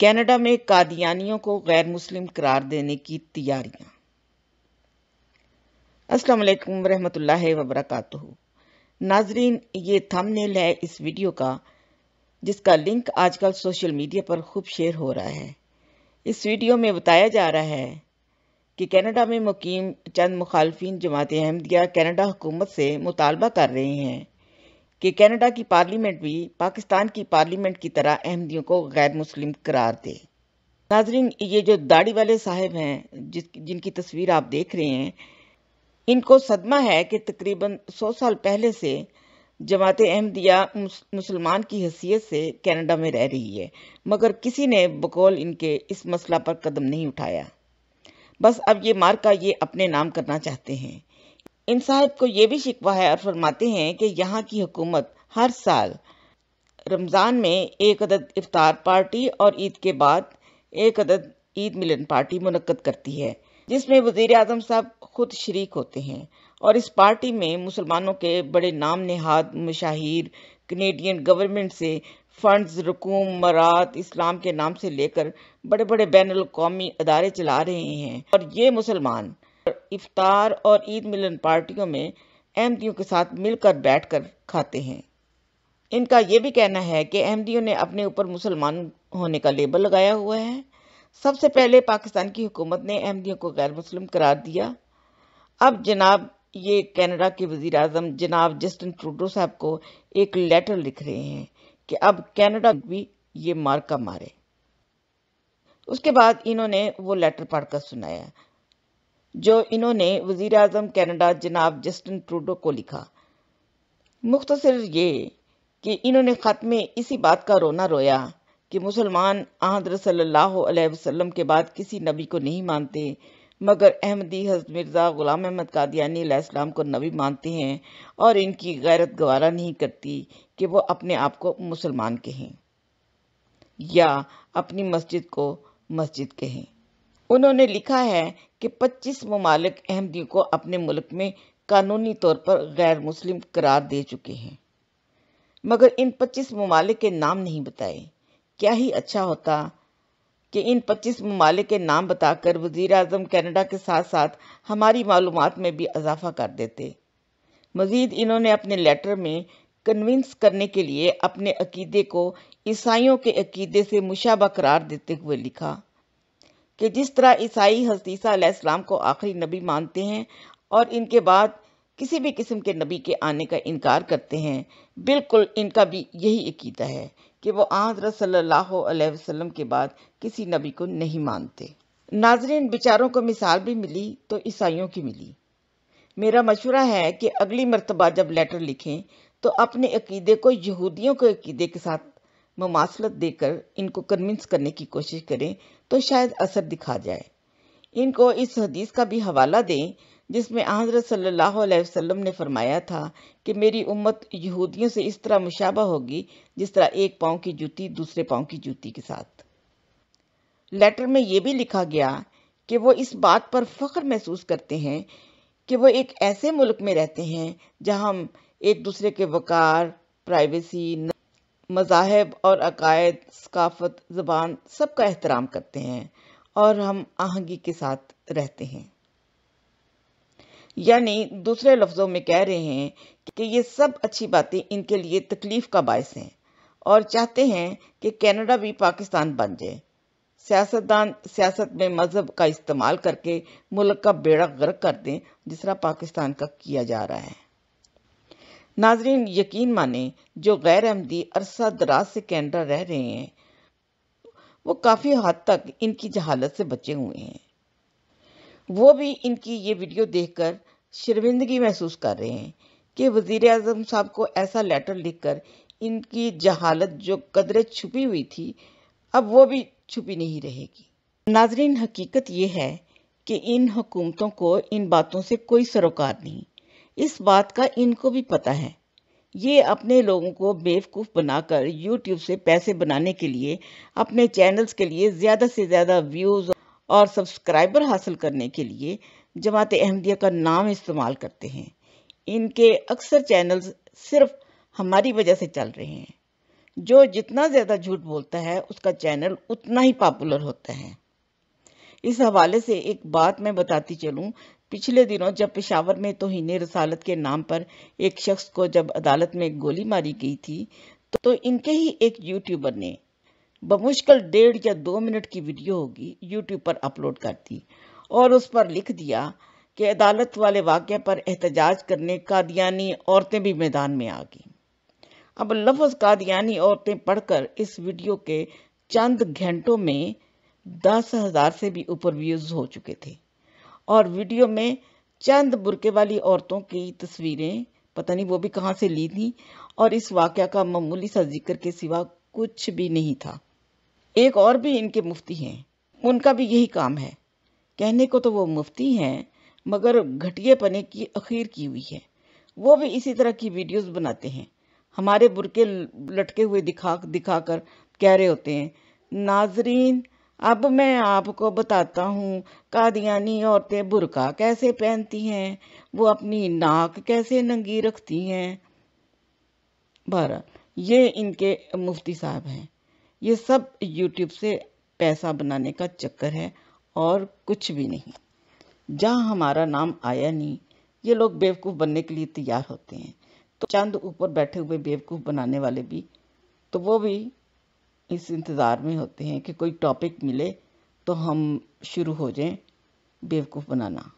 Canada में कादियानियों को गैर मुस्लिम करार देने की तैयारियां अस्सलाम वालेकुम रहमतुल्लाहि व बरकातहू नाजरीन ये थंबनेल है इस वीडियो का जिसका लिंक आजकल सोशल मीडिया पर खूब शेयर हो रहा है इस वीडियो में बताया जा रहा है कि कनाडा में मुकीम चंद मुखालफी जमात अहमदिया कनाडा हुकूमत से मुतालबा कर रहे हैं कि कनाडा की पार्लियामेंट भी पाकिस्तान की पार्लियामेंट की तरह अहमदियों को गैर मुस्लिम करार दे नाजरीन ये जो दाढ़ी वाले साहब हैं जिस जिनकी तस्वीर आप देख रहे हैं इनको सदमा है कि तकरीबन 100 साल पहले से जमात अहमदिया मुसलमान की हैसियत से कनाडा में रह रही है मगर किसी ने बकौल इनके इस मसला पर कदम नहीं उठाया बस अब ये मार्का ये अपने नाम करना चाहते हैं इन साहब को ये भी शिकवा है और फरमाते हैं कि यहाँ की हुकूमत हर साल रमज़ान में एक अदद इफ्तार पार्टी और ईद के बाद एक अदद ईद मिलन पार्टी मुनकद करती है जिसमें वज़ी अजम साहब खुद शरीक होते हैं और इस पार्टी में मुसलमानों के बड़े नाम नहाद मशाहिर कनेडियन गवर्नमेंट से फंड्स रकूम मरात इस्लाम के नाम से लेकर बड़े बड़े बैन अवी अदारे चला रहे हैं और ये मुसलमान इफ्तार और ईद मिलन पार्टियों में अहमदियों के साथ मिलकर बैठकर खाते हैं इनका यह भी कहना है कि अहमदियों ने अपने ऊपर मुसलमान होने का लेबल लगाया हुआ है सबसे पहले पाकिस्तान की हुकूमत ने अहमदियों को गैर मुस्लिम करार दिया अब जनाब ये कनाडा के वजीर अजम जनाब जस्टिन ट्रूडो साहब को एक लेटर लिख रहे हैं कि अब कनाडा भी ये मार का मारे उसके बाद इन्होंने वो लेटर पढ़कर सुनाया जो इन्होंने वज़ी अजम कैनेडा जनाब जस्टिन ट्रूडो को लिखा मुख्तर ये कि इन्होंने ख़त में इसी बात का रोना रोया कि मुसलमान आहदर सल्लाम के बाद किसी नबी को नहीं मानते मगर अहमदी हजरत मिर्ज़ा ग़ुलाम अहमद कादियानी को नबी मानते हैं और इनकी गैरत गवारा नहीं करती कि वो अपने आप को मुसलमान कहें या अपनी मस्जिद को मस्जिद कहें उन्होंने लिखा है कि 25 ममालिक अहमदियों को अपने मुल्क में कानूनी तौर पर गैर मुस्लिम करार दे चुके हैं मगर इन 25 ममालिक के नाम नहीं बताए क्या ही अच्छा होता कि इन 25 ममालिक के नाम बताकर वज़ी अजम कैनेडा के साथ साथ हमारी मालूम में भी इजाफा कर देते मज़ीद इन्होंने अपने लेटर में कन्विंस करने के लिए अपने अकीदे को ईसाइयों के अकीदे से मुशाबा करार देते हुए लिखा कि जिस तरह ईसाई हस्तीसा को आखिरी नबी मानते हैं और इनके बाद किसी भी किस्म के नबी के आने का इनकार करते हैं बिल्कुल इनका भी यही अकीदा है कि वो आदर सल्लल्लाहु अलैहि वसल्लम के बाद किसी नबी को नहीं मानते नाजरीन बेचारों को मिसाल भी मिली तो ईसाइयों की मिली मेरा मशवरा है कि अगली मरतबा जब लेटर लिखें तो अपने अकीदे को यहूदियों के अकीदे के साथ ममासलत देकर इनको कन्विंस करने की कोशिश करें तो शायद असर दिखा जाए इनको इस हदीस का भी हवाला दें जिसमें हजरत सल्लल्लाहु अलैहि वसल्लम ने फरमाया था कि मेरी उम्मत यहूदियों से इस तरह मुशाबा होगी जिस तरह एक पाँव की जूती दूसरे पाँव की जूती के साथ लेटर में यह भी लिखा गया कि वो इस बात पर फ़ख्र महसूस करते हैं कि वो एक ऐसे मुल्क में रहते हैं जहां हम एक दूसरे के वकार प्राइवेसी मज़ाहब और अकायद सकाफ़त ज़बान सब का एहतराम करते हैं और हम आहंगी के साथ रहते हैं यानी दूसरे लफ्ज़ों में कह रहे हैं कि ये सब अच्छी बातें इनके लिए तकलीफ़ का बायस हैं और चाहते हैं कि कनाडा भी पाकिस्तान बन जाए सियासतदान सियासत में मज़हब का इस्तेमाल करके मुल्क का बेड़ा गर्क कर दें जिस तरह पाकिस्तान का किया जा रहा है नाजरीन यकीन माने जो गैर आमदी अरसा दराज से कैनेडा रह रहे हैं वो काफ़ी हद तक इनकी जहालत से बचे हुए हैं वो भी इनकी ये वीडियो देखकर शर्मिंदगी महसूस कर रहे हैं कि वज़ी अजम साहब को ऐसा लेटर लिख कर इनकी जहालत जो कदरे छुपी हुई थी अब वो भी छुपी नहीं रहेगी नाजरीन हकीकत ये है कि इन हुकूमतों को इन बातों से कोई सरोकार नहीं इस बात का इनको भी पता है ये अपने लोगों को बेवकूफ़ बनाकर यूट्यूब से पैसे बनाने के लिए अपने चैनल्स के लिए ज़्यादा से ज़्यादा व्यूज़ और सब्सक्राइबर हासिल करने के लिए जमात अहमदिया का नाम इस्तेमाल करते हैं इनके अक्सर चैनल्स सिर्फ हमारी वजह से चल रहे हैं जो जितना ज़्यादा झूठ बोलता है उसका चैनल उतना ही पॉपुलर होता है इस हवाले से एक बात मैं बताती चलूं पिछले दिनों जब पेशावर में तोहन रसालत के नाम पर एक शख्स को जब अदालत में गोली मारी गई थी तो इनके ही एक यूट्यूबर ने बमुश्किल डेढ़ या दो मिनट की वीडियो होगी यूट्यूब पर अपलोड कर दी और उस पर लिख दिया कि अदालत वाले वाक्य पर एहतजाज करने कादियानी औरतें भी मैदान में आ गईं अब लफ्ज़ कादियानी औरतें पढ़कर इस वीडियो के चंद घंटों में दस हज़ार से भी ऊपर व्यूज़ हो चुके थे और वीडियो में चंद बुरके वाली औरतों की तस्वीरें पता नहीं वो भी कहाँ से ली थी और इस वाक्य का मामूली सा जिक्र के सिवा कुछ भी नहीं था एक और भी इनके मुफ्ती हैं उनका भी यही काम है कहने को तो वो मुफ्ती हैं मगर घटिए पने की अखीर की हुई है वो भी इसी तरह की वीडियोस बनाते हैं हमारे बुरके लटके हुए दिखा दिखा कर कह रहे होते हैं नाजरीन अब मैं आपको बताता हूँ कादियानी औरतें बुरका कैसे पहनती हैं वो अपनी नाक कैसे नंगी रखती हैं बारह ये इनके मुफ्ती साहब हैं ये सब यूट्यूब से पैसा बनाने का चक्कर है और कुछ भी नहीं जहाँ हमारा नाम आया नहीं ये लोग बेवकूफ़ बनने के लिए तैयार होते हैं तो चंद ऊपर बैठे हुए बेवकूफ़ बनाने वाले भी तो वो भी इस इंतज़ार में होते हैं कि कोई टॉपिक मिले तो हम शुरू हो जाएं बेवकूफ़ बनाना